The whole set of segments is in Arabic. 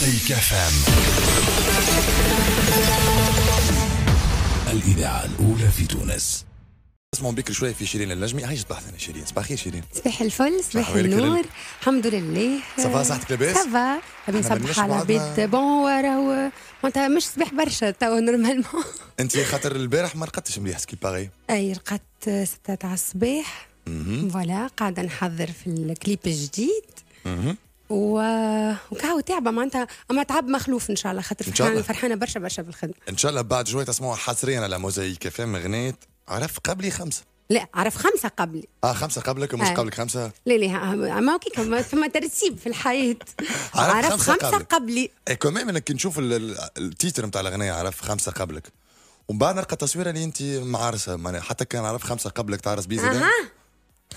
مزيكا فام الإذاعة الأولى في تونس اسمعوا بكري شويه في شيرين النجمي هاي صباح ثاني شيرين صباح خير شيرين صباح الفل صباح النور الحمد لله صباح صحتك لاباس صباح ابي نصبح على العباد بون راهو معناتها مش صباح برشا تو نورمالمون انت خاطر البارح ما رقدتش مليح سكي باغي اي رقدت ستة تاع الصباح فوالا قاعده نحضر في الكليب الجديد و... وكاو تعبه معناتها اما تعب مخلوف ان شاء الله خاطر فرحانه فرحانه برشا برشا بالخدمه ان شاء الله بعد شويه تسمعوا حصريا على موزايك فهم غنيت عرف قبلي خمسه لا عرف خمسة قبلي اه خمسة قبلك ومش آه. قبلك خمسة لا لا ما كيك ثم ترتيب في الحياة عرف, عرف خمسة, خمسة قبلك. قبلي اي كمان انك نشوف التيتر نتاع الأغنية عرف خمسة قبلك ومن بعد نلقى التصويرة اللي أنت معارسة حتى كان عرف خمسة قبلك تعرس بيه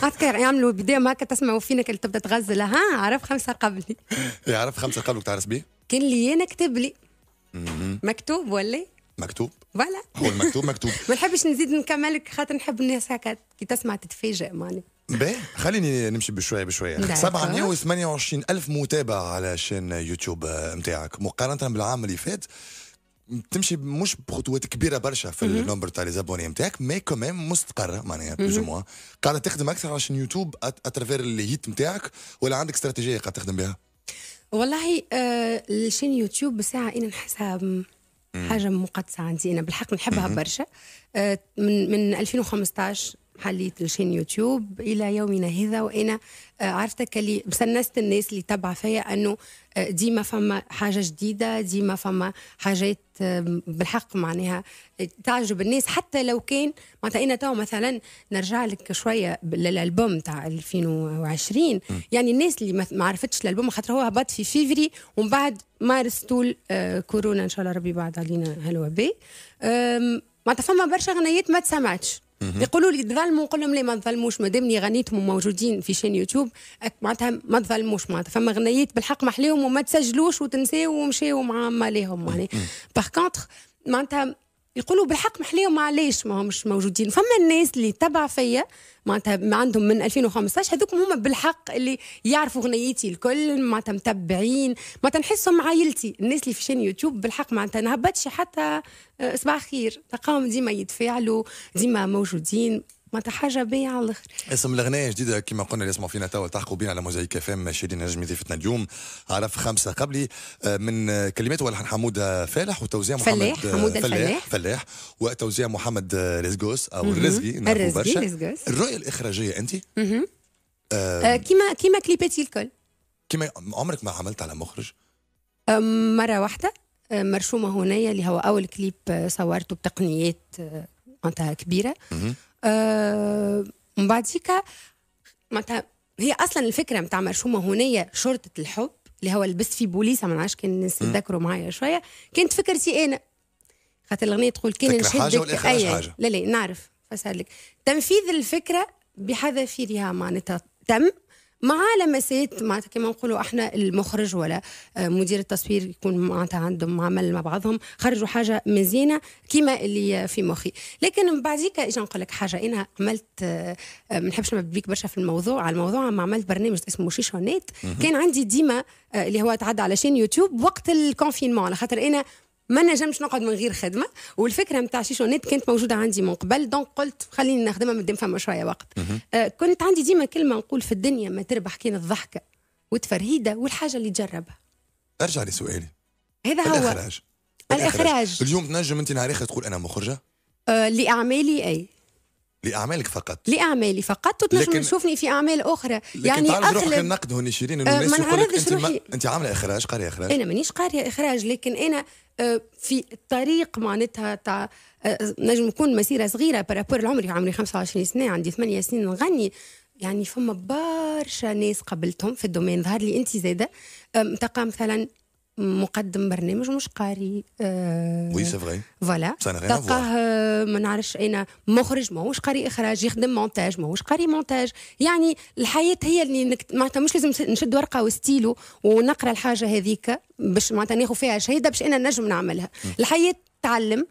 خاص كي يعملوا بداية هكا تسمعوا فينا كي تبدا تغزل ها عرف خمسة قبلي يعرف إيه، خمسة قبلك تعرف بيه؟ كان لي أنا كتب لي مكتوب ولا مكتوب فوالا هو المكتوب مكتوب ما نحبش نزيد نكملك خاطر نحب الناس هكا كي تسمع تتفاجئ معناها باهي خليني نمشي بشويه بشويه 728 نعم. الف متابع على شان يوتيوب نتاعك آه، مقارنه بالعام اللي فات تمشي مش بخطوات كبيره برشا في النمبر تاع لي زابوني نتاعك مي كومام مستقره معناها بلوز موا قاعده تخدم اكثر عشان يوتيوب اترافير الهيت نتاعك ولا عندك استراتيجيه قاعده تخدم بها؟ والله آه الشين يوتيوب بساعه انا نحسها حاجه مقدسه عندي انا بالحق نحبها برشا آه من من 2015 حليت لشين يوتيوب الى يومنا هذا وانا آه، عرفتك اللي مسنست الناس اللي تبع فيا انه آه، ديما فما حاجه جديده ديما فما حاجات آه، بالحق معناها تعجب الناس حتى لو كان معناتها انا تو مثلا نرجع لك شويه للالبوم تاع 2020 يعني الناس اللي ما عرفتش الالبوم خاطر هو هبط في فيفري ومن بعد مارس طول كورونا ان شاء الله ربي بعد علينا هالوباء بي معناتها فما برشا غنيات ما تسمعتش يقولوا لي تظلموا نقول لهم لا ما تظلموش مادامني غنيتهم وموجودين في شين يوتيوب معناتها ما تظلموش معناتها فما غنيت بالحق محليهم وما تسجلوش وتنساو ومشاو مع ماليهم يعني باغ كونتخ معناتها يقولوا بالحق محليهم علاش ما همش موجودين فما الناس اللي تبع فيا معناتها ما عندهم من 2015 هذوك هما بالحق اللي يعرفوا غنيتي الكل معناتها متبعين معناتها نحسهم عائلتي الناس اللي في شان يوتيوب بالحق معناتها نهبطش حتى آه، صباح خير تلقاهم ديما يتفاعلوا ديما موجودين ما حاجه باهيه على الاخر اسم الاغنيه جديده كما قلنا اللي يسمعوا فينا توا تحقوا بنا على موزايك اف ام شيرين نجم ضيفتنا اليوم عرف خمسه قبلي آه، من كلمات ولحن حموده آه، فالح وتوزيع محمد فلاح آه، حموده فلاح فلاح وتوزيع محمد رزقوس او الرزقي الرزقي الرؤيه الاخراجيه انت كيما كيما كليباتي الكل كيما عمرك ما عملت على مخرج مره واحده مرشومه هنايا اللي هو اول كليب صورته بتقنيات معناتها كبيره آه، من بعد بعديك معناتها هي اصلا الفكره نتاع مرشومه هونية شرطه الحب اللي هو لبست في بوليسه ما نعرفش كان الناس تذكروا معايا شويه كانت فكرتي انا خاطر الاغنيه تقول كان نشدك اي حاجة. لا لا نعرف فسالك تنفيذ الفكره بحذافيرها معناتها تم مع لمسات معناتها كما نقولوا احنا المخرج ولا آه، مدير التصوير يكون معناتها عندهم عمل مع بعضهم خرجوا حاجه مزينه كيما اللي في مخي لكن من بعديك اجا نقول لك حاجه انا عملت آه، ما نحبش نبيك برشا في الموضوع على الموضوع ما عملت برنامج اسمه شيشو نيت كان عندي ديما آه، اللي هو تعدى على شين يوتيوب وقت الكونفينمون على خاطر انا ما نجمش نقعد من غير خدمه والفكره نتاع شيشونات كانت موجوده عندي من قبل دونك قلت خليني نخدمها مادام فما شويه وقت آه كنت عندي ديما كلمه نقول في الدنيا ما تربح كان الضحكه وتفرهيده والحاجه اللي تجربها ارجع لسؤالي هذا هو الاخراج الاخراج اليوم تنجم انت نهار اخر تقول انا مخرجه آه لاعمالي اي لاعمالك فقط لاعمالي فقط وتنجم تشوفني في اعمال اخرى لكن يعني تعرض روحك النقد هوني شيرين انه آه، الناس آه ما نعرضش روحي انت, ما... انت عامله اخراج قاريه اخراج انا مانيش قاريه اخراج لكن انا آه، في طريق معناتها تاع آه، نجم نكون مسيره صغيره برابور لعمري عمري 25 سنه عندي 8 سنين نغني يعني فما برشا ناس قابلتهم في الدومين ظهر لي انت زاده تلقى مثلا مقدم برنامج مش قاري وي سي فري فوالا تلقاه آه، ما نعرفش انا مخرج ماهوش قاري اخراج يخدم مونتاج ماهوش قاري مونتاج يعني الحياه هي اللي نكت... معناتها مش لازم نشد ورقه وستيلو ونقرا الحاجه هذيك باش معناتها ناخذ فيها شهاده باش انا نجم نعملها الحياه تعلم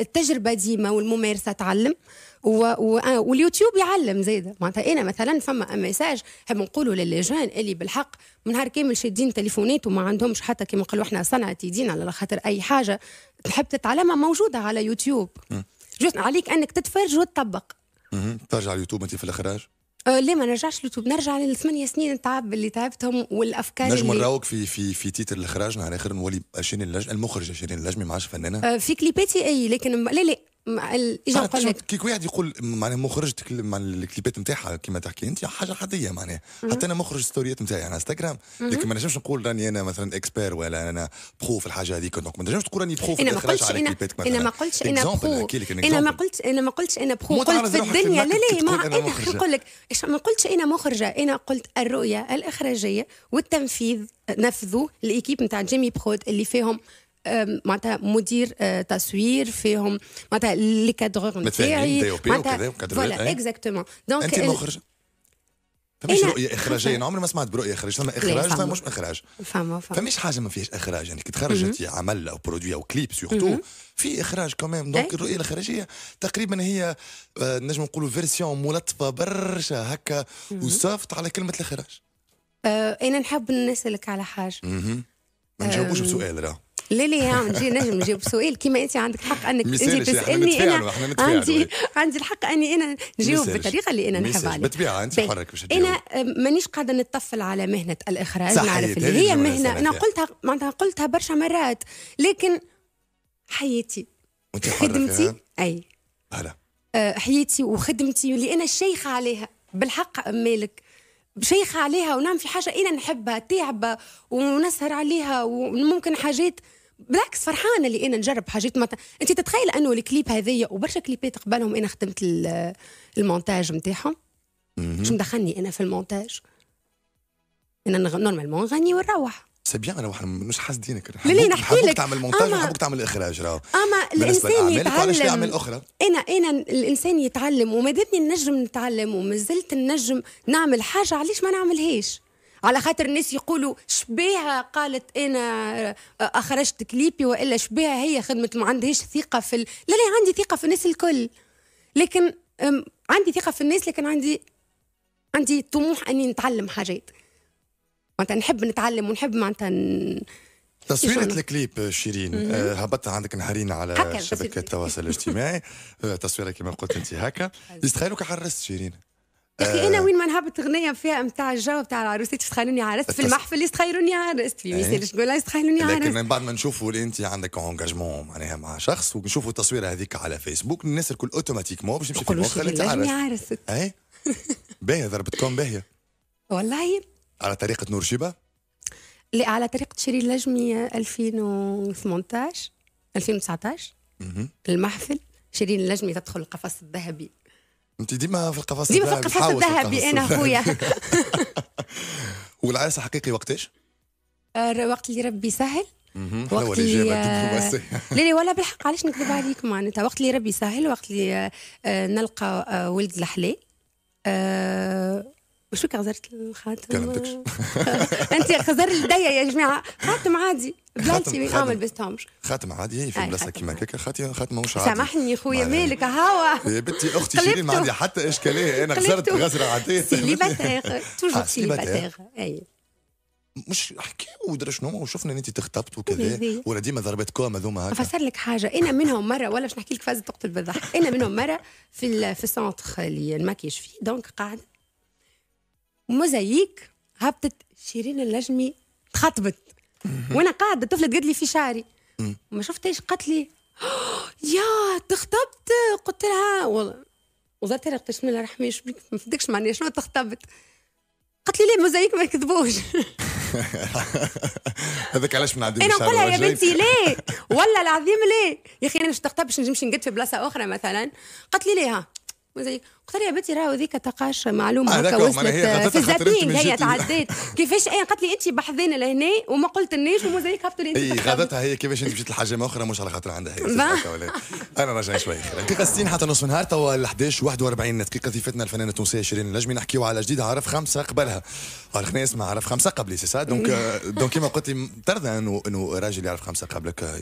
التجربه ديما والممارسه تعلم و... و... آه، واليوتيوب يعلم زيد معناتها انا مثلا فما ميساج نحب نقولوا للجان اللي بالحق من نهار كامل شادين تليفونات وما عندهمش حتى كما نقولوا احنا صنعه يدين على خاطر اي حاجه تحب تتعلمها موجوده على يوتيوب جوست عليك انك تتفرج وتطبق ترجع اليوتيوب انت في الاخراج آه ليه ما نرجعش لليوتيوب نرجع للثمانية سنين التعب اللي تعبتهم والافكار نجم نجم في في في تيتر اللي على نهار اخر نولي شيرين اللجنه المخرجه شيرين اللجنه ما عادش فنانه آه، في كليباتي اي لكن لا لا مع اجا واحد يقول معناها مخرج تكلم عن الكليبات نتاعها كيما تحكي انت حاجه عاديه معناها حتى انا مخرج ستوريات نتاعي على انستغرام لكن ما نجمش نقول راني انا مثلا اكسبير ولا انا برو في الحاجه هذيك دونك ما نجمش تقول راني برو في انا إيه، ما قلتش انا انا ما قلتش انا برو انا ما قلتش انا ما قلتش انا برو قلت في الدنيا لا لا ما انا نقول لك ما قلتش انا مخرجه انا قلت الرؤيه الاخراجيه والتنفيذ نفذوا الايكيب نتاع جيمي برود اللي فيهم معناتها مدير أه، تصوير فيهم معناتها لي كادرور نتاعي معناتها فوالا اكزاكتومون إيه. دونك انت مخرج فماش إيه، رؤية نعم. إخراجية أنا عمري ما سمعت برؤية إخراجية ثم إخراج ثم مش إخراج فما فما فماش حاجة ما فيهاش إخراج يعني كي تخرجتي عمل أو برودوي أو كليب سيغتو في إخراج كمان إيه. دونك الرؤية الإخراجية تقريبا هي آه، نجم نقولوا فيرسيون ملطفة برشا هكا وسافت على كلمة الإخراج أه، أنا نحب نسألك على حاجة ما نجاوبوش بسؤال راه لا لا نجي نجم نجاوب سؤال كيما انت عندك الحق انك تجي تسالني انا عندي عندي الحق اني انا نجاوب بالطريقه اللي انا نحب عليها بالطبيعه انت حرك باش انا مانيش قاعده نتطفل على مهنه الاخراج نعرف اللي هي مهنه انا قلتها معناتها قلتها برشا مرات لكن حياتي خدمتي اي هلا أه، حياتي وخدمتي اللي انا شيخه عليها بالحق مالك شيخة عليها ونعم في حاجة أنا نحبها تعبة ونسهر عليها وممكن حاجات بالعكس فرحانه اللي انا نجرب حاجات مت... انت تتخيل انه الكليب هذايا وبرشا كليبات قبلهم انا خدمت المونتاج نتاعهم شو مدخلني انا في المونتاج انا نورمالمون نغني ونروح سي بيان روح مش حاسدينك لا لا نحكي لك تعمل مونتاج وحبوك تعمل اخراج راهو اما الانسان يتعلم اعمال اخرى انا انا الانسان يتعلم وما دامني نجم نتعلم وما زلت نجم نعمل حاجه علاش ما نعملهاش على خاطر الناس يقولوا شبيها قالت انا آه، اخرجت كليبي والا شبيها هي خدمت ما عندهاش ثقه في ال... لا لا عندي ثقه في الناس الكل لكن عندي ثقه في الناس لكن عندي عندي طموح اني نتعلم حاجات معناتها نحب نتعلم ونحب معناتها ن... تصويرة الكليب شيرين آه، هبطت عندك نهارين على شبكة التواصل الاجتماعي آه، تصويرة كما قلت انت هكا أيوة. يستخيلوك حرست شيرين اخي آه. انا وين ما نهبط اغنيه فيها نتاع الجو نتاع العروسه تخيلوني عرست في المحفل تخيلوني عرست في إيه. ميسير شكون تخيلوني عرست لكن من بعد ما نشوفوا اللي انت عندك اونجاجمون معناها مع شخص ونشوفوا التصويره هذيك على فيسبوك الناس الكل اوتوماتيكمون باش تمشي في مخها اللي عرست عرست اي باهيه ضربتكم باهيه والله على طريقه نور شبه لا على طريقه شيرين لجمي 2018 2019 المحفل شيرين لجمي تدخل القفص الذهبي انت ديما في القفص الذهبي ديما في القفص الذهبي انا خويا والعرس الحقيقي وقتاش؟ آه، وقت اللي ربي سهل وقت اللي آه، لا لا ولا بالحق علاش نكذب عليك معناتها وقت اللي ربي سهل وقت اللي آه، نلقى ولد الحلال وشو كغزرت الخاتم؟ كلمتكش انت خزر الدية يا جماعه خاتم عادي بلانتي وين بس بستهمش خاتم عادي هي في آه، بلاصه كيما كيكا خاتم خاتم مش عادي سامحني خويا مالك هوا يا بنتي اختي شيرين ما عندي حتى اشكاليه انا خزرت غزره عاديه سيليباتير توجور آه، سيليباتير اي مش حكي ودرا شنو وشفنا ان انت تخطبت وكذا ولا ديما كوم هذوما هكا فسر لك حاجه انا منهم مره ولا باش نحكي لك فازت تقتل بالضحك انا منهم مره في في السونتر اللي الماكياج فيه دونك قاعده موزايك هبطت شيرين النجمي تخطبت وانا قاعده طفله تقد لي في شعري ما شفتهاش قالت لي يا تخطبت قلت لها والله وزارة الرق بسم الله الرحمن الرحيم ما فدكش معناها شنو تخطبت قالت لي لا موزايك ما يكذبوش هذاك علاش من عندي انا نقول لها يا بنتي ليه والله العظيم ليه يا اخي انا مش تخطبش نجمش نقد في بلاصه اخرى مثلا قالت لي ليها موزايك قلت يا بنتي راهو ذيك تقاش معلومه آه، هكا وصلت آه، في الزابينغ هي تعدات كيفاش انا إيه، قالت لي انت بحذينا لهنا وما قلت لناش زيك هبطوا لي اي غادتها هي كيفاش انت مشيت لحاجه اخرى مش على خاطر عندها هي انا راجع شوي دقيقه 60 حتى نصف النهار توا 11 41 دقيقه ضيفتنا الفنانه التونسيه شيرين النجمي نحكيو على جديد عرف خمسه قبلها عرفنا اسمع عرف خمسه قبلي سي سا دونك دونك كيما قلت لي ترضى انه انه راجل يعرف خمسه قبلك آه،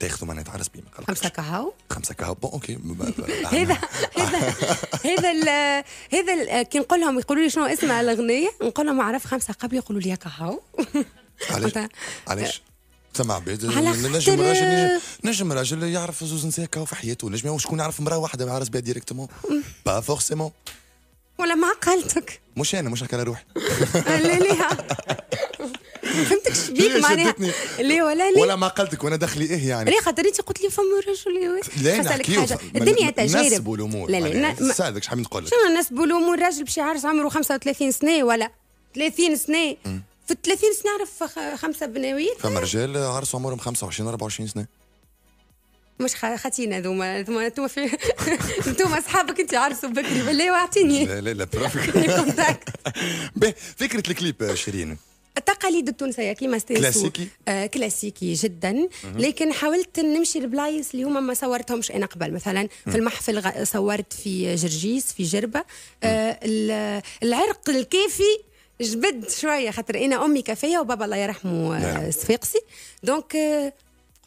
تاخذه معناتها على سبيل خمسه كهو خمسه كهو بون اوكي هذا هذا هذا هذا الـ هذا الـ كي نقول لهم يقولوا لي شنو اسم الاغنيه نقول لهم عرف خمسه قبل يقولوا لي كهو علاش علاش سمع عباد نجم راجل نجم راجل يعرف زوز نساء كهو في حياته نجم وشكون يعرف مراه واحده عرس بها ديريكتومون با فورسيمون ولا ما عقلتك مش انا مش هكا روحي ليها فهمتكش بيك معناها ليه ولا ليه ولا ما قلتك وانا دخلي ايه يعني ليه خاطر انت قلت لي فما رجل إيه؟ لا نحكي الدنيا تجارب الامور لا لا نسالك شحال نقول لك شنو نسبوا الامور راجل باش يعرس عمره 35 سنه ولا 30 سنه في 30 سنه نعرف خمسه بناويين فما رجال عرس عمرهم 25 24 سنه مش خاتينا ذوما ذوما انتوما في انتوما اصحابك انت عرسوا بكري بالله واعطيني لا لا لا برافو فكره الكليب شيرين التقاليد التونسيه كيما كلاسيكي آه كلاسيكي جدا لكن حاولت نمشي لبلايص اللي هما ما صورتهمش انا قبل مثلا في المحفل صورت في جرجيس في جربه آه العرق الكافي جبد شويه خاطر انا امي كافيه وبابا الله يرحمه آه، نعم. صفاقسي دونك آه،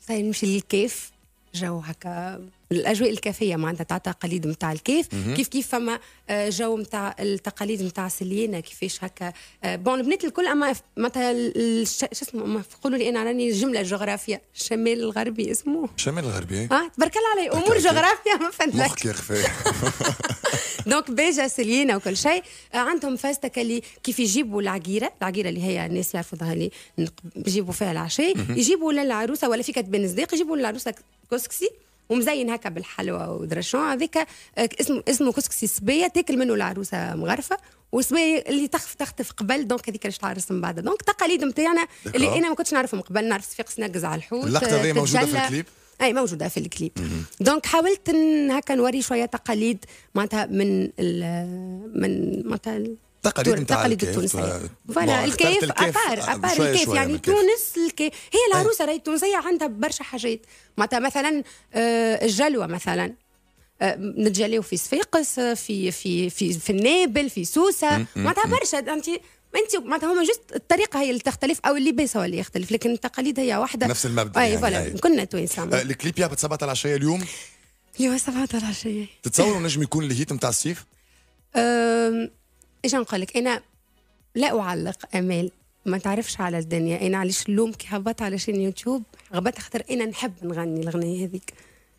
طيب نمشي للكيف جو هكا الاجواء الكافيه معناتها تاع تقاليد نتاع الكيف كيف كيف فما آه، جو نتاع التقاليد نتاع سليانه كيفاش هكا بون آه، البنات الكل اما معناتها شو اسمه يقولوا لي انا راني جمله جغرافيا الشمال الغربي اسمه الشمال الغربي إيه. اه تبارك الله علي امور جغرافيا ما فهمتش مخك دونك بيجا سليانه وكل شيء آه، عندهم فاستك اللي كيف يجيبوا العقيره العقيره اللي هي الناس يعرفوها اللي يجيبوا فيها العشاء يجيبوا للعروسه ولا في كتبان صديق يجيبوا للعروسه كسكسي ومزين هكا بالحلوى ودرشون هذاك آه، اسمه اسمه كسكسي صبيه تاكل منه العروسه مغرفه وصبيه اللي تخف تخطف قبل دونك هذيك اللي تعرس من بعد دونك تقاليد نتاعنا اللي انا ما كنتش نعرفهم قبل نعرف في نقز على الحوت اللقطه هذه موجوده في الكليب اي موجوده في الكليب دونك حاولت هكا نوري شويه تقاليد معناتها من من معناتها تقاليد التقاليد التونسيه آه، فوالا الكيف ابار ابار الكيف آه، يعني تونس الكيف هي العروسه راهي التونسيه عندها برشا حاجات معناتها مثلا آه، الجلوه مثلا نتجلاو في صفاقس في في في في النابل في سوسه معناتها برشا انت انت معناتها هما جست الطريقه هي اللي تختلف او اللباس هو اللي يختلف لكن التقاليد هي واحده نفس المبدا اي يعني، فوالا يعني كلنا توانسه الكليب يهبط سبعة العشيه اليوم اليوم سبعة العشيه تتصوروا نجم يكون الهيت نتاع الصيف؟ ايش نقول لك انا لا اعلق امال ما تعرفش على الدنيا انا علاش اللوم كي هبط شين يوتيوب غبطت خاطر انا نحب نغني الغنيه هذيك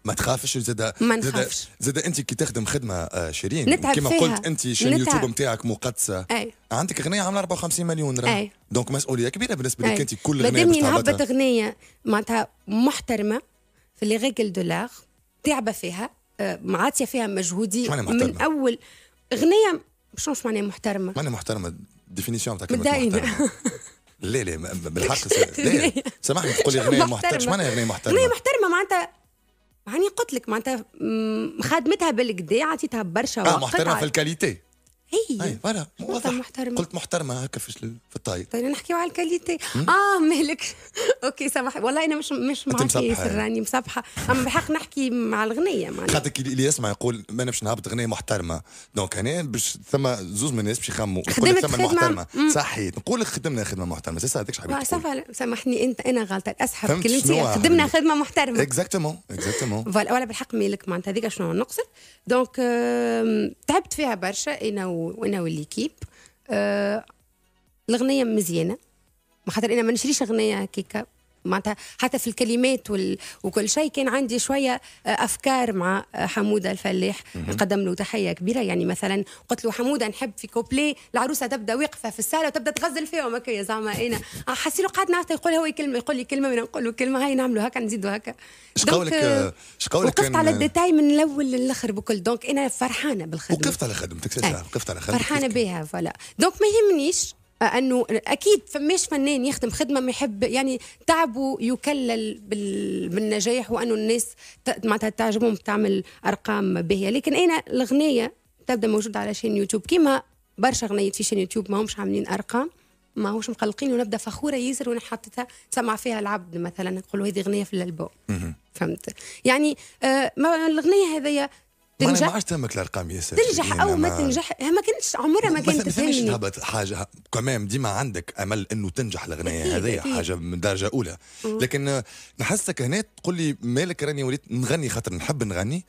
ما تخافش زاد ما نخافش زاد انت كي تخدم خدمه آه، شيرين نتعب كما فيها. قلت انت شين يوتيوب نتاعك مقدسه اي عندك اغنيه عامله 54 مليون راه دونك مسؤوليه كبيره بالنسبه لك انت كل اغنيه مادامني نهبط اغنيه معناتها محترمه في لي ريغل دولار تعبه فيها معاتيه آه، فيها مجهودي من اول اغنيه شنوش معناها محترمه؟ معناها محترمه ديفينيسيون تاع كلمه محترمه لا لا بالحق سامحني تقول لي غنية محترمه شنو معناها غنية محترمه؟ غنية محترمه معناتها يعني قلت لك معناتها خدمتها بالكدا عطيتها برشا آه، وقت اه محترمه في الكاليتي هي اي فوالا واضح محترمة. قلت محترمه هكا في في الطايب طيب نحكيو على الكاليتي اه مالك اوكي سامح والله انا مش مش معاك ياسر يعني. راني مصبحه اما بحق نحكي مع الغنيه معناها خاطر اللي يسمع يقول ما انا باش نهبط غنيه محترمه دونك انا باش ثم زوز من الناس باش يخموا يقول لك ثم محترمه صحيت نقول لك خدمنا خدمه محترمه سي هذاك سامحني انت انا غلطه اسحب كلمتي خدمنا خدمه محترمه اكزاكتومون اكزاكتومون فوالا بالحق مالك معناتها هذيك شنو نقصد دونك تعبت فيها برشا انا وانا والليكيب آه الاغنيه مزيانه خاطر انا ما نشريش اغنيه كيكا معناتها حتى في الكلمات وال... وكل شيء كان عندي شويه آه، افكار مع آه، حموده الفلاح نقدم له تحيه كبيره يعني مثلا قلت له حموده نحب في كوبلي العروسه تبدا واقفه في الساله وتبدا تغزل فيهم كي زعما انا إيه، نعم. آه، حسيت قاعد نعطي يقول هو كلمه يقول لي كلمه وانا نقول له كلمه هاي نعملوا هكا نزيدوا هكا شقولك شقولك وقفت على الديتاي من الاول للاخر بكل دونك انا فرحانه بالخدمه وقفت على خدمتك إيه، وقفت على خدمتك فرحانه بها فوالا دونك ما يهمنيش انه اكيد فماش فنان يخدم خدمه ما يحب يعني تعبه يكلل بالنجاح وانه الناس معناتها تعجبهم تعمل ارقام باهيه لكن انا الغنيه تبدا موجوده على شين يوتيوب كيما برشا غنيت في شين يوتيوب ما همش عاملين ارقام ما هوش مقلقين ونبدا فخوره ياسر وانا حطيتها سمع فيها العبد مثلا نقول هذه اغنيه في الالبوم فهمت يعني آه ما الغنيه تنجح ما عادش تهمك الارقام ياسر تنجح او ما تنجح ما كانتش عمرها ما كانت تهمني ما هبط حاجه كمان ديما عندك امل انه تنجح الاغنيه هذه حاجه من درجه اولى لكن نحسك هنا تقول لي مالك راني وليت نغني خاطر نحب نغني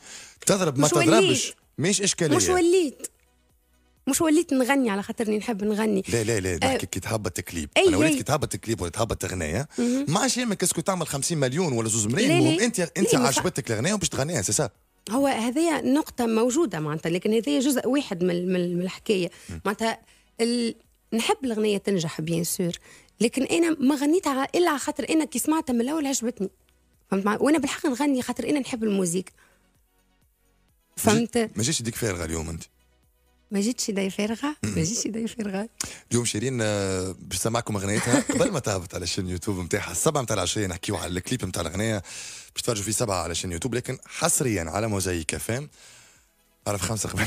تضرب ما تضربش مش اشكاليه مش وليت مش وليت نغني على خاطرني نحب نغني لا لا لا آه، نحكي أه كي تهبط كليب انا وليت كي تهبط كليب ولا تهبط اغنيه ما عادش يهمك اسكو تعمل 50 مليون ولا زوز ملايين انت انت عجبتك الاغنيه وباش تغنيها سي هو هذه نقطة موجودة معناتها لكن هذه جزء واحد من من الحكاية معناتها ال... نحب الغنية تنجح بيان سور لكن أنا ما غنيتها إلا على خاطر أنا كي سمعتها من الأول عجبتني فهمت مع... وأنا بالحق نغني خاطر أنا نحب الموزيك فهمت ما جاتش يديك فارغة اليوم أنت ما جيتش داي فارغه ما جيتش داي فارغه اليوم شيرين آه، باش نسمعكم اغنيتها قبل ما تهبط على شين يوتيوب نتاعها السبعه نتاع العشيه نحكيو على الكليب نتاع الاغنيه باش تفرجوا فيه سبعه على شين يوتيوب لكن حصريا على موزايك فام عرف خمسة قبل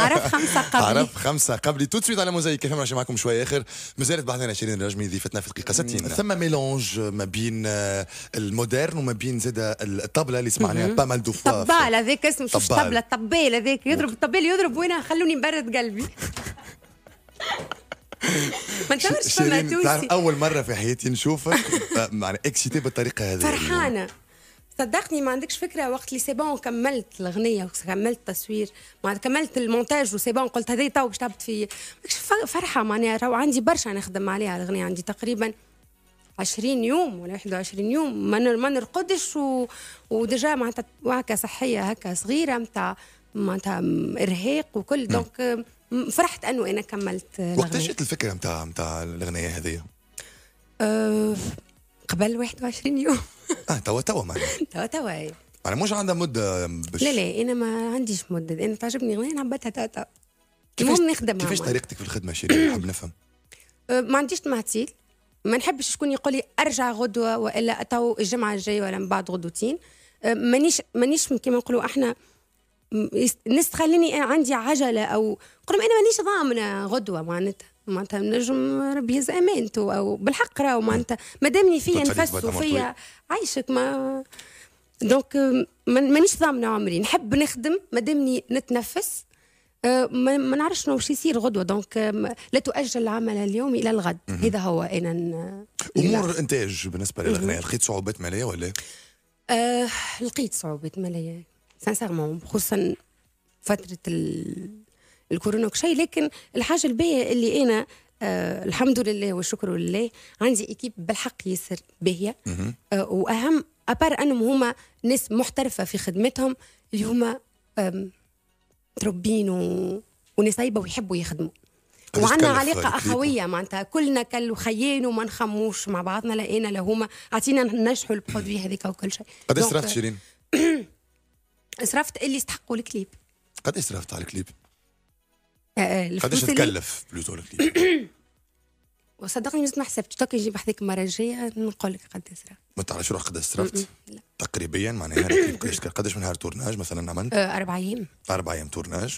عرف خمسة قبل عرف خمسة قبل تو سويت على موزايك نمشي معكم شوية آخر مازالت بعدين 20 رجمي ضيفتنا في دقيقة 60 ثم ميلونج ما بين آه، المودرن وما بين زاد آه، الطبلة اللي سمعناها با مال دو فوا طبال هذاك اسمه شو طبلة الطبال هذاك يضرب الطبال يضرب وين خلوني نبرد قلبي ما نتعرفش فما توسي نعم، اول مره في حياتي نشوفك آه، معنا اكسيتي بالطريقه هذه فرحانه صدقني ما عندكش فكره وقت اللي سي بون كملت الاغنيه وكملت التصوير معناتها كملت المونتاج وسي بون قلت هذه تو باش تهبط في فرحه معناها راهو عندي برشا نخدم عليها الاغنيه عندي تقريبا 20 يوم ولا 21 يوم ما ما نرقدش و... وديجا معناتها وعكه صحيه هكا صغيره نتاع معناتها ارهاق وكل دونك فرحت انه انا كملت وقتاش جات الفكره نتاع نتاع الاغنيه هذه؟ أه قبل 21 يوم اه توا توا معناها توا توا إيه. معناها مش عندها مده بش... لا لا انا ما عنديش مده انا تعجبني غنية نعبتها توا توا المهم نخدم كيفاش طريقتك في الخدمه شيرين نحب نفهم أه، ما عنديش تماثيل ما نحبش شكون يقول لي ارجع غدوه والا تو الجمعه الجايه ولا من بعد غدوتين أه، مانيش مانيش كيما نقولوا احنا الناس تخليني آه، عندي عجله او قولهم انا مانيش ضامنه غدوه معناتها معناتها نجم ربي يهز امانته او بالحق راهو معناتها ما دامني فيا نفس وفيا طيب. عايشك ما دونك مانيش ضامنه عمري نحب نخدم ما دامني نتنفس أه، ما, نعرفش شنو باش يصير غدوه دونك لا تؤجل العمل اليوم الى الغد هذا هو انا امور الانتاج بالنسبه للاغنيه لقيت صعوبات ماليه ولا؟ آه لقيت صعوبات ماليه سانسيرمون خصوصا فتره ال... الكورونا وكل شيء لكن الحاجه الباهيه اللي انا آه الحمد لله والشكر لله عندي اكيب بالحق ياسر باهيه آه واهم ابار انهم هما ناس محترفه في خدمتهم اللي هما متربين و... طيبه ويحبوا يخدموا وعندنا علاقة أخوية معناتها كلنا كل وخيان وما نخموش مع بعضنا لا أنا لا هما عطينا ننجحوا البرودوي هذيك وكل شيء قد صرفت شيرين؟ صرفت اللي يستحقوا الكليب قد صرفت على الكليب؟ قداش تكلف بلوتو وصدقني مازال ما حسبتش كي نجيب بحذاك المره الجايه نقول لك قد صرفت ما تعرفش روحك قد صرفت؟ لا تقريبا معناها قداش قداش من نهار تورناج مثلا عملت؟ آه، أربع أيام أربع أيام تورناج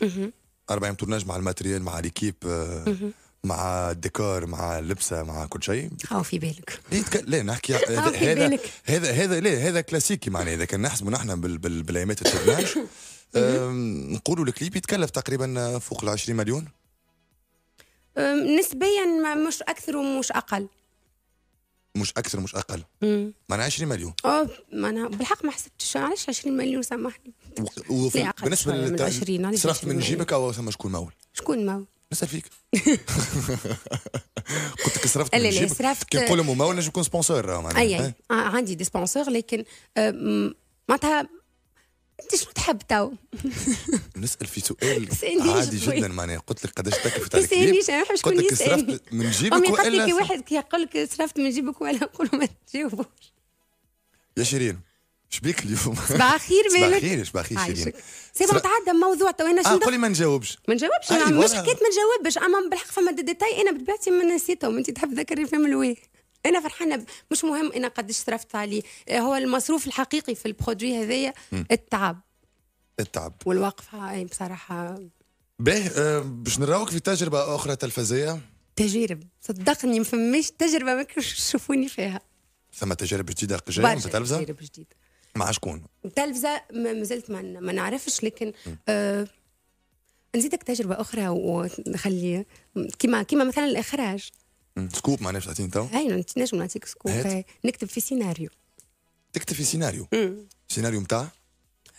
أربع أيام تورناج مع الماتريال مع ليكيب آه، مع الديكور مع اللبسه مع كل شيء هاو في بالك إيه، لا نحكي هذا هذا هذا لا هذا كلاسيكي معناها اذا كان نحسبوا نحن بالايامات التورناج نقولوا الكليب يتكلف تقريبا فوق ال 20 مليون نسبيا مش اكثر ومش اقل مش اكثر مش اقل معناها 20 مليون اه معناها بالحق ما حسبتش علاش 20 مليون سامحني و... بالنسبه لل 20 صرفت من جيبك او ثم شكون مول شكون مول نسال فيك قلت لك صرفت من جيبك صرفت كي نقول مول نجم يكون سبونسور اي آه، عندي دي سبونسور لكن معناتها انت شنو تحب تو؟ نسال في سؤال عادي جدا معناها قلت لك قداش تكفي عليك تسالنيش انا نحبش شكون يسالني من جيبك ولا قلت لك واحد يقول لك صرفت من جيبك ولا نقول ما تجاوبوش يا شيرين شبيك اليوم؟ صباح الخير مالك؟ صباح الخير صباح الخير آه، شيرين سي بون تعدى الموضوع تو انا آه، شنو آه قولي ما نجاوبش ما نجاوبش مش حكيت ما نجاوبش اما بالحق فما ديتاي انا بطبيعتي ما نسيتهم انت تحب تذكرني فيهم الوي انا فرحانه مش مهم انا قداش صرفت عليه آه، هو المصروف الحقيقي في البرودوي هذايا التعب التعب والوقفه بصراحه باهي آه، باش نراوك في تجربه اخرى تلفزيه تجارب صدقني ما فماش تجربه ما تشوفوني فيها ثم تجارب جديده جايه في التلفزه تجارب جديده مع شكون التلفزه مازلت ما, ما نعرفش لكن آه نزيدك تجربه اخرى ونخلي كيما كيما مثلا الاخراج سكوب معناها باش تعطيني توا؟ اي أيوة، نجم نعطيك سكوب نكتب في سيناريو تكتب في سيناريو سيناريو نتاع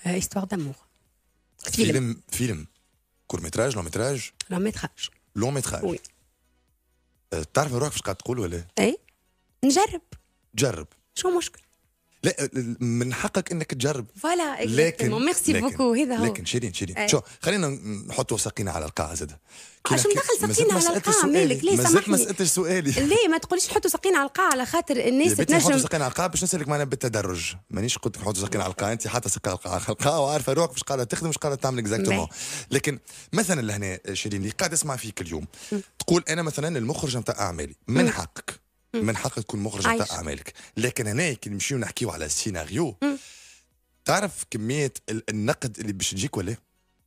هيستوار أه، دامور فيلم فيلم, فيلم. كور ميتراج لون ميتراج لون ميتراج لون ميتراج وي أه، تعرف روحك باش قاعد تقول ولا اي نجرب جرب شو مشكل لا من حقك انك تجرب فوالا لكن ميرسي بوكو هذا هو لكن شيرين شيرين ايه. شو خلينا نحطوا ساقينا على القاع زاد اش مدخل ساقينا على القاع مالك ليه سامحني ما سالتش سؤالي ليه ما تقوليش حطوا ساقينا على القاع على خاطر الناس تنجم حطوا ساقينا على القاع باش نسالك معنا بالتدرج مانيش قلت لك حطوا ساقينا على القاع انت حاطه ساقينا على القاع وعارفه روحك واش قاعده تخدم واش قاعده تعمل اكزاكتومون لكن مثلا لهنا شيرين اللي قاعد اسمع فيك اليوم تقول انا مثلا المخرج نتاع اعمالي من حقك من حقك تكون مخرجه تاع اعمالك لكن هنا كي نمشيو نحكيو على السيناريو تعرف كميه النقد اللي باش تجيك ولا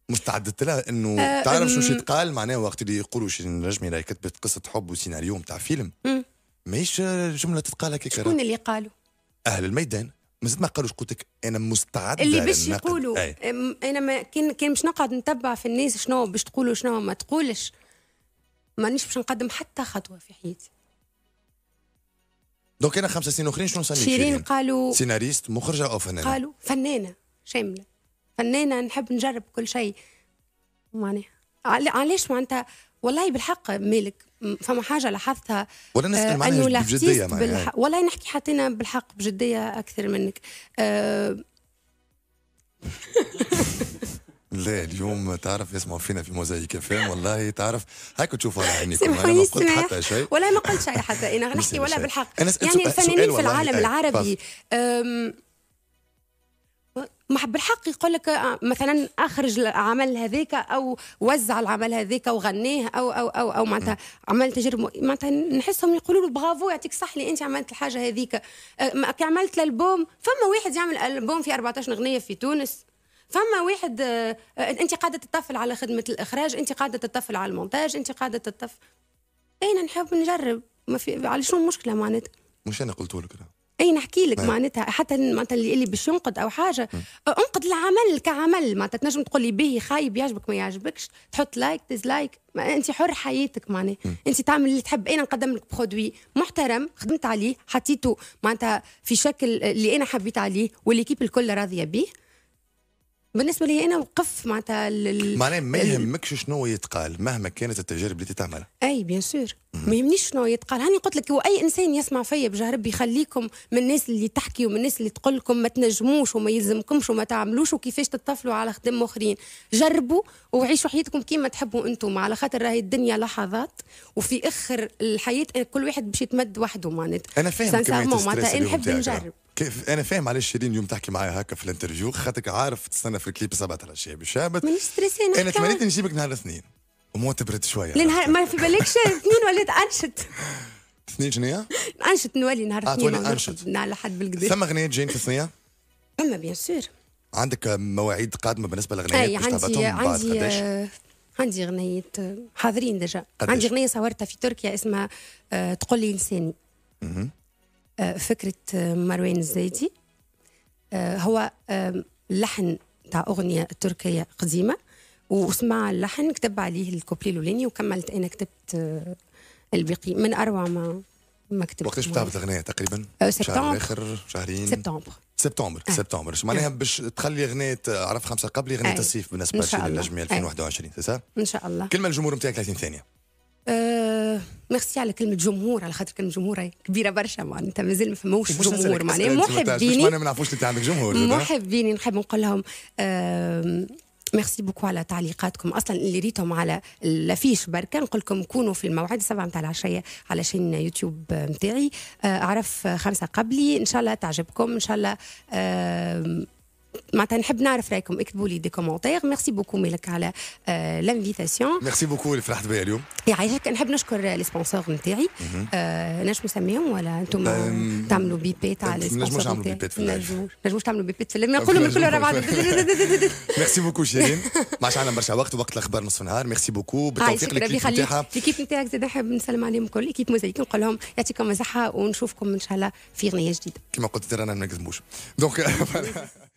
مستعدت لها انه آه، آه، تعرف شو شي تقال معناها وقت اللي يقولوا شي نجمي راهي كتبت قصه حب وسيناريو نتاع فيلم ماهيش جمله تتقال هكاك شكون اللي قالوا؟ اهل الميدان مازال ما قالوش قلت لك انا مستعد اللي باش يقولوا انا ما كان كان باش نقعد نتبع في الناس شنو باش تقولوا شنو ما تقولش مانيش باش نقدم حتى خطوه في حياتي دونك انا خمسه سنين اخرين شنو صنيت شيرين قالوا سيناريست مخرجه او فنانه قالوا فنانه شامله فنانه نحب نجرب كل شيء معناها علاش معناتها والله بالحق مالك فما حاجه لاحظتها ولا نسال آه، معناها آه بجديه معناها بالح... والله نحكي حطينا بالحق بجديه اكثر منك أه... لا اليوم تعرف يسمعوا فينا في موزايك فام والله تعرف هاك تشوفوا على عينيكم انا ما قلت حتى شيء ولا ما قلت شيء حتى إيه، انا نحكي ولا بالحق يعني الفنانين في العالم العربي ما بالحق يقول لك آه، مثلا اخرج العمل هذاك او وزع العمل هذاك وغنيه او او او او معناتها عمل تجربه معناتها نحسهم يقولوا له برافو يعطيك صح لي انت عملت الحاجه هذيك كي عملت الالبوم فما واحد يعمل البوم في 14 اغنيه في تونس فما واحد آه، آه، انت قاعده تطفل على خدمه الاخراج انت قاعده تطفل على المونتاج انت قاعده تطفل انا نحب نجرب ما في على شنو المشكله معناتها مش انا قلت لك اي نحكي لك نعم. معناتها حتى معناتها اللي, اللي باش ينقد او حاجه نعم. انقد العمل كعمل معناتها تنجم تقول لي به خايب يعجبك ما يعجبكش تحط لايك ديزلايك انت حر حياتك معناتها نعم. انت تعمل اللي تحب انا نقدم لك برودوي محترم خدمت عليه حطيته معناتها في شكل اللي انا حبيت عليه والليكيب الكل راضيه به بالنسبه لي انا وقف معناتها معناها ما يهمكش شنو يتقال مهما كانت التجارب اللي تعملها اي بيان سور ما يهمنيش شنو يتقال هاني قلت لك واي انسان يسمع فيا بجاه ربي يخليكم من الناس اللي تحكي ومن الناس اللي تقول لكم ما تنجموش وما يلزمكمش وما تعملوش وكيفاش تتطفلوا على خدم اخرين جربوا وعيشوا حياتكم كيما تحبوا انتم على خاطر راهي الدنيا لحظات وفي اخر الحياه كل واحد باش يتمد وحده معناتها انا فاهم معناتها نحب نجرب كيف انا فاهم علاش شيرين اليوم تحكي معايا هكا في الانترفيو خاطرك عارف تستنى في الكليب سبعة العشاء بشابت مانيش ستريسي انا تمنيت نجيبك نهار الاثنين وموت تبرد شويه لان ما في بالكش اثنين ولات انشط اثنين جنيه؟ انشط نولي نهار آه، اثنين انشط نعم، لحد حد بالقدر ثم اغنيات جايين في الثنيه؟ ثم بيان سور عندك مواعيد قادمه بالنسبه لاغنيات اي عندي عندي آه، عندي اغنيه آه، حاضرين ديجا عندي اغنيه صورتها في تركيا اسمها تقول لي انساني فكرة آه، مروان الزايدي آه، هو لحن تاع أغنية تركية قديمة وسمع اللحن كتب عليه الكوبلي الأولاني وكملت أنا كتبت آه، الباقي من أروع ما ما كتبت وقتاش بتعرف الأغنية تقريبا؟ شهر آخر شهرين سبتمبر سبتمبر آه. سبتمبر معناها باش تخلي اغنيه عرف خمسة اغنيه آه. الصيف بالنسبة للجميع 2021 آه. ان شاء الله كلمة للجمهور نتاعك 30 ثانية ميرسي على كلمه جمهور على خاطر كلمه جمهور كبيره برشا معناتها مازال ما فماوش جمهور معناها محبيني ما نعرفوش انت عندك جمهور محبيني نحب نقول لهم ميرسي بوكو على تعليقاتكم اصلا اللي ريتهم على الافيش بركه نقول لكم كونوا في الموعد سبعة نتاع العشيه على شين يوتيوب نتاعي آه، اعرف خمسه قبلي ان شاء الله تعجبكم ان شاء الله معناتها نحب نعرف رايكم اكتبوا لي دي كومونتير ميرسي بوكو ملك على لانفيتاسيون ميرسي بوكو اللي فرحت بيا اليوم يعيشك نحب نشكر لي سبونسور نتاعي آه نسميهم ولا انتم تعملوا تعملوا بي تاع لي سبونسور نجموش نعملوا بيبيت في اللايف نجموش تعملوا بيبيت في اللايف نقولوا من كل ربعة ميرسي بوكو شيرين ماش عندنا برشا وقت وقت الاخبار نصف النهار ميرسي بوكو آه، بالتوفيق ليكيب نتاعها ليكيب نتاعك زاد نحب نسلم عليهم كل ليكيب موزيك نقول لهم يعطيكم الصحة ونشوفكم ان شاء الله في اغنية جديده كما قلت رانا ما نكذبوش دونك